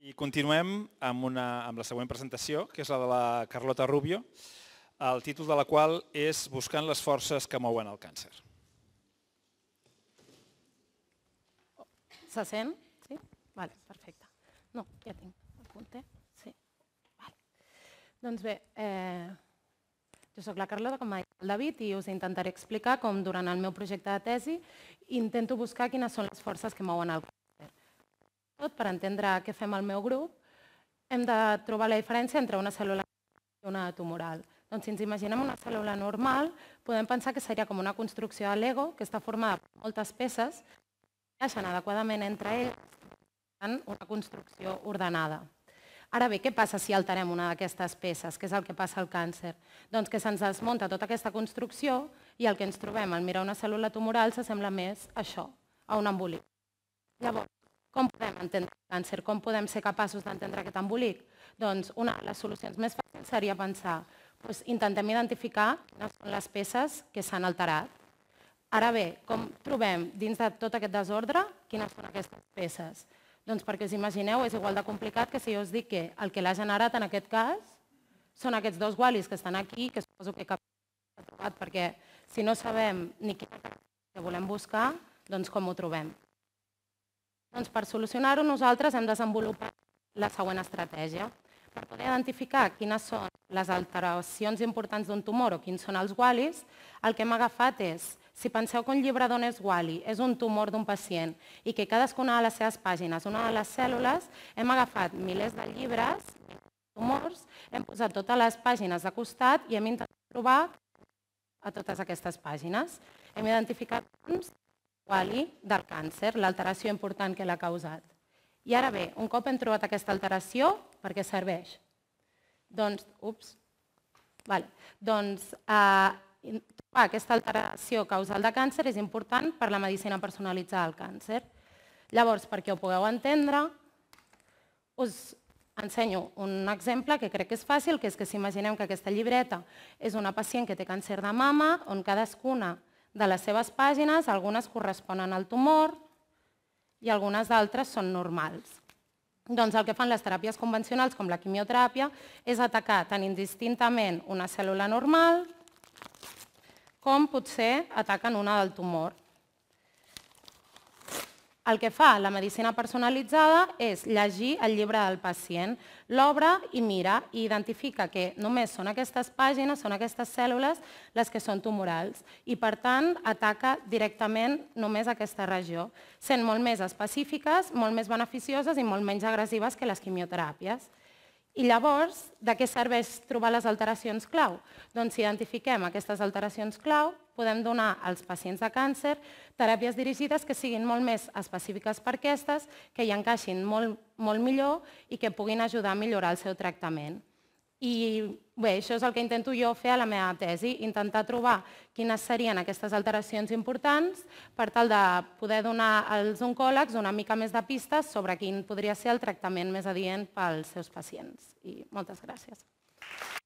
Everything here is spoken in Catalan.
I continuem amb, una, amb la següent presentació, que és la de la Carlota Rubio, el títol de la qual és Buscant les forces que mouen el càncer. Se sent? Sí? Vale, perfecte. No, ja tinc el punter. Sí. Vale. Doncs bé, eh, jo sóc la Carlota, com ha dit el David, i us intentaré explicar com durant el meu projecte de tesi intento buscar quines són les forces que mouen el càncer tot, per entendre què fem al meu grup, hem de trobar la diferència entre una cèl·lula i una tumoral. Doncs si ens imaginem una cèl·lula normal, podem pensar que seria com una construcció de Lego que està formada per moltes peces que deixen adequadament entre elles en una construcció ordenada. Ara bé, què passa si alterem una d'aquestes peces? Què és el que passa al càncer? Doncs que se'ns desmunta tota aquesta construcció i el que ens trobem al mirar una cèl·lula tumoral s'assembla més a això, a un embolí. Llavors, com podem entendre el càncer? Com podem ser capaços d'entendre aquest embolic? Doncs una de les solucions més fàcils seria pensar doncs intentem identificar quines són les peces que s'han alterat. Ara bé, com trobem dins de tot aquest desordre quines són aquestes peces? Doncs perquè us imagineu, és igual de complicat que si jo us dic que el que l'ha generat en aquest cas són aquests dos gualis que estan aquí, que suposo que cap ha trobat, perquè si no sabem ni quina que volem buscar, doncs com ho trobem. Doncs per solucionar-ho nosaltres hem desenvolupat la següent estratègia. Per poder identificar quines són les alteracions importants d'un tumor o quins són els gualis, el que hem agafat és, si penseu que un llibre d'on és guali és un tumor d'un pacient i que cadascuna de les seves pàgines, una de les cèl·lules, hem agafat milers de llibres, tumors, hem posat totes les pàgines de costat i hem intentat trobar a totes aquestes pàgines. Hem identificat uns quali del càncer, l'alteració important que l'ha causat. I ara bé, un cop hem trobat aquesta alteració, per què serveix? Doncs, ups, vale, doncs eh, trobar aquesta alteració causal de càncer és important per la medicina personalitzada del càncer. Llavors, perquè ho pugueu entendre, us ensenyo un exemple que crec que és fàcil, que és que si imaginem que aquesta llibreta és una pacient que té càncer de mama, on cadascuna de les seves pàgines, algunes corresponen al tumor i algunes altres són normals. Doncs el que fan les teràpies convencionals, com la quimioteràpia, és atacar tan indistintament una cèl·lula normal com potser ataquen una del tumor. El que fa la medicina personalitzada és llegir el llibre del pacient, l'obre i mira i identifica que només són aquestes pàgines, són aquestes cèl·lules les que són tumorals i per tant ataca directament només aquesta regió, sent molt més específiques, molt més beneficioses i molt menys agressives que les quimioteràpies. I llavors, de què serveix trobar les alteracions clau? Doncs si identifiquem aquestes alteracions clau, podem donar als pacients de càncer teràpies dirigides que siguin molt més específiques per aquestes, que hi encaixin molt, molt millor i que puguin ajudar a millorar el seu tractament. I Bé, això és el que intento jo fer a la meva tesi, intentar trobar quines serien aquestes alteracions importants per tal de poder donar als oncòlegs una mica més de pistes sobre quin podria ser el tractament més adient pels seus pacients. I moltes gràcies.